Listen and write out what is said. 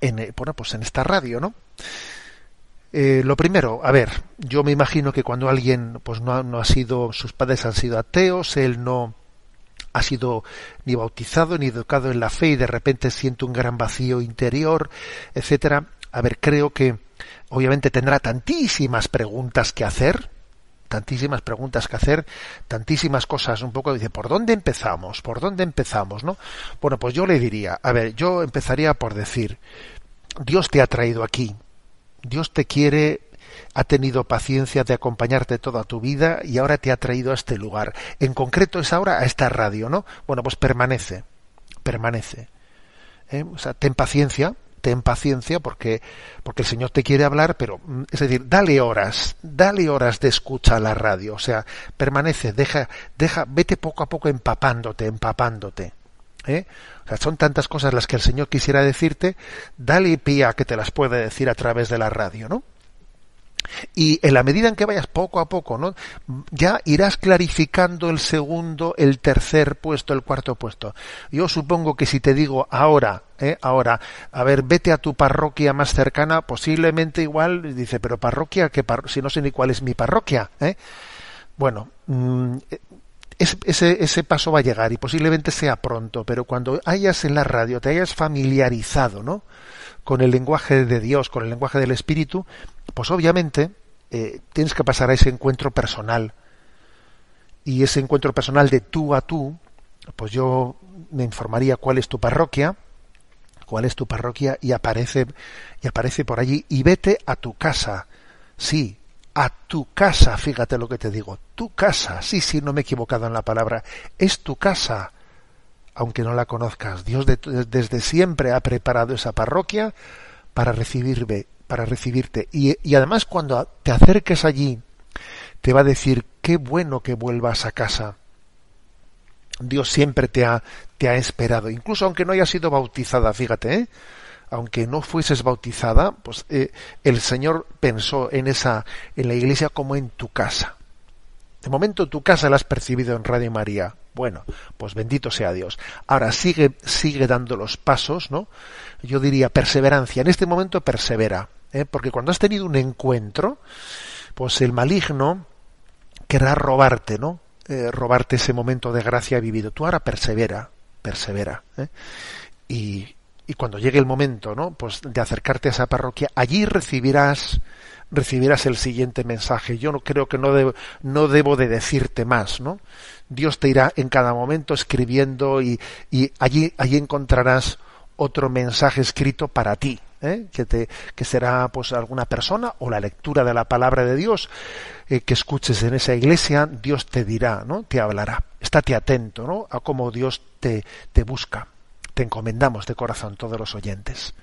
en, eh, pues en esta radio, ¿no? Eh, lo primero, a ver, yo me imagino que cuando alguien, pues no ha, no ha sido, sus padres han sido ateos, él no ha sido ni bautizado ni educado en la fe y de repente siente un gran vacío interior, etcétera. A ver, creo que obviamente tendrá tantísimas preguntas que hacer, tantísimas preguntas que hacer, tantísimas cosas, un poco dice, ¿por dónde empezamos? ¿Por dónde empezamos, no? Bueno, pues yo le diría, a ver, yo empezaría por decir, Dios te ha traído aquí. Dios te quiere ha tenido paciencia de acompañarte toda tu vida y ahora te ha traído a este lugar. En concreto es ahora a esta radio, ¿no? Bueno, pues permanece, permanece. ¿eh? O sea, ten paciencia, en paciencia porque, porque el Señor te quiere hablar, pero mm, es decir, dale horas, dale horas de escucha a la radio, o sea, permanece, deja, deja, vete poco a poco empapándote, empapándote. ¿eh? O sea, son tantas cosas las que el Señor quisiera decirte, dale pía que te las pueda decir a través de la radio, ¿no? Y en la medida en que vayas poco a poco, ¿no? Ya irás clarificando el segundo, el tercer puesto, el cuarto puesto. Yo supongo que si te digo ahora ¿eh? Ahora, a ver, vete a tu parroquia más cercana, posiblemente igual, dice, pero parroquia, que si no sé ni cuál es mi parroquia, ¿eh? Bueno, mm, ese, paso va a llegar y posiblemente sea pronto, pero cuando hayas en la radio, te hayas familiarizado ¿no? con el lenguaje de Dios, con el lenguaje del Espíritu, pues obviamente eh, tienes que pasar a ese encuentro personal. Y ese encuentro personal de tú a tú, pues yo me informaría cuál es tu parroquia, cuál es tu parroquia y aparece y aparece por allí y vete a tu casa. Sí, a tu casa, fíjate lo que te digo, tu casa. Sí, sí, no me he equivocado en la palabra, es tu casa. Aunque no la conozcas, Dios desde siempre ha preparado esa parroquia para recibirme, para recibirte. y además cuando te acerques allí, te va a decir qué bueno que vuelvas a casa Dios siempre te ha, te ha esperado, incluso aunque no hayas sido bautizada, fíjate, ¿eh? aunque no fueses bautizada, pues eh, el Señor pensó en esa, en la iglesia como en tu casa. De momento tu casa la has percibido en Radio María. Bueno, pues bendito sea Dios. Ahora sigue, sigue dando los pasos, ¿no? Yo diría perseverancia. En este momento persevera, ¿eh? porque cuando has tenido un encuentro, pues el maligno querrá robarte, ¿no? Eh, robarte ese momento de gracia vivido. Tú ahora persevera, persevera. ¿eh? Y, cuando llegue el momento, ¿no? Pues de acercarte a esa parroquia, allí recibirás recibirás el siguiente mensaje. Yo no creo que no debo, no debo de decirte más, ¿no? Dios te irá en cada momento escribiendo y, y allí, allí encontrarás otro mensaje escrito para ti. ¿eh? que, te, que será pues alguna persona o la lectura de la palabra de Dios eh, que escuches en esa iglesia, Dios te dirá, ¿no? Te hablará. Estate atento, ¿no? A cómo Dios te, te busca. Te encomendamos de corazón todos los oyentes.